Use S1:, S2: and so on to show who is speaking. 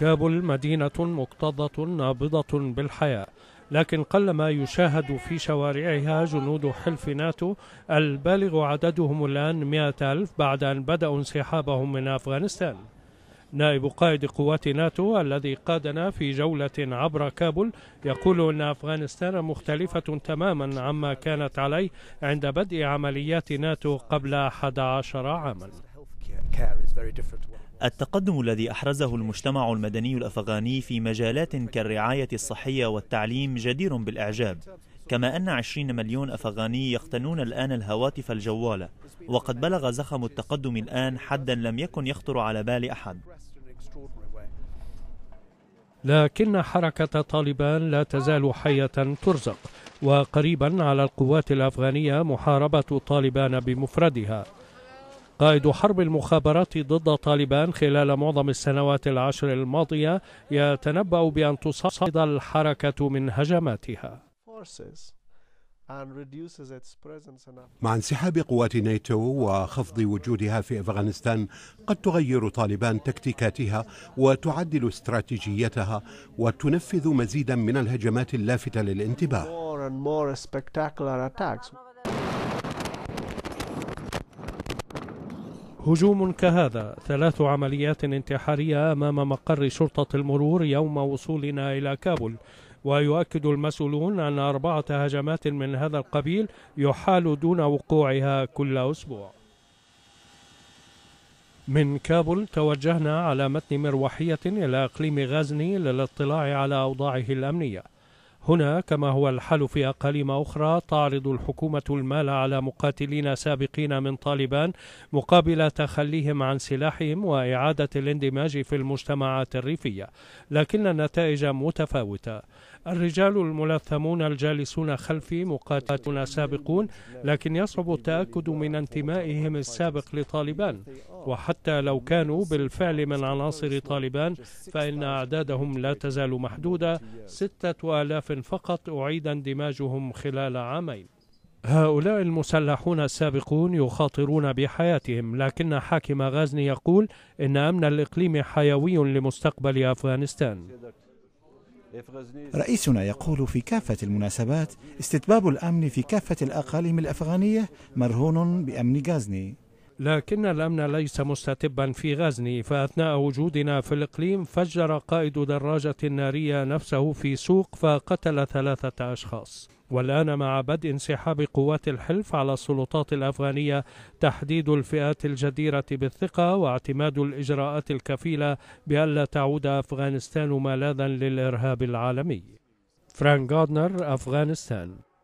S1: كابول مدينة مكتظة نابضة بالحياة لكن قلما يشاهد في شوارعها جنود حلف ناتو البالغ عددهم الآن مئة ألف بعد أن بدأوا انسحابهم من أفغانستان نائب قائد قوات ناتو الذي قادنا في جولة عبر كابل يقول أن أفغانستان مختلفة تماما عما كانت عليه عند بدء عمليات ناتو قبل 11 عاما التقدم الذي أحرزه المجتمع المدني الأفغاني في مجالات كالرعاية الصحية والتعليم جدير بالإعجاب كما أن 20 مليون أفغاني يقتنون الآن الهواتف الجوالة وقد بلغ زخم التقدم الآن حدا لم يكن يخطر على بال أحد لكن حركة طالبان لا تزال حية ترزق وقريبا على القوات الأفغانية محاربة طالبان بمفردها قائد حرب المخابرات ضد طالبان خلال معظم السنوات العشر الماضية يتنبأ بأن تصعد الحركة من هجماتها مع انسحاب قوات ناتو وخفض وجودها في افغانستان قد تغير طالبان تكتيكاتها وتعدل استراتيجيتها وتنفذ مزيدا من الهجمات اللافته للانتباه هجوم كهذا ثلاث عمليات انتحارية أمام مقر شرطة المرور يوم وصولنا إلى كابول ويؤكد المسؤولون أن أربعة هجمات من هذا القبيل يحال دون وقوعها كل أسبوع من كابول توجهنا على متن مروحية إلى إقليم غزني للاطلاع على أوضاعه الأمنية هنا كما هو الحال في أقاليم أخرى تعرض الحكومة المال على مقاتلين سابقين من طالبان مقابل تخليهم عن سلاحهم وإعادة الاندماج في المجتمعات الريفية لكن النتائج متفاوتة الرجال الملثمون الجالسون خلفي مقاتلون سابقون لكن يصعب التأكد من انتمائهم السابق لطالبان وحتى لو كانوا بالفعل من عناصر طالبان فإن أعدادهم لا تزال محدودة ستة آلاف فقط أعيد اندماجهم خلال عامين هؤلاء المسلحون السابقون يخاطرون بحياتهم لكن حاكم غازني يقول إن أمن الإقليم حيوي لمستقبل أفغانستان رئيسنا يقول في كافة المناسبات استتباب الأمن في كافة الأقاليم الأفغانية مرهون بأمن غازني لكن الأمن ليس مستتبا في غزني فأثناء وجودنا في الإقليم فجر قائد دراجة نارية نفسه في سوق فقتل ثلاثة أشخاص والآن مع بدء انسحاب قوات الحلف على السلطات الأفغانية تحديد الفئات الجديرة بالثقة واعتماد الإجراءات الكفيلة بألا تعود أفغانستان ملاذا للإرهاب العالمي فرانك غادنر أفغانستان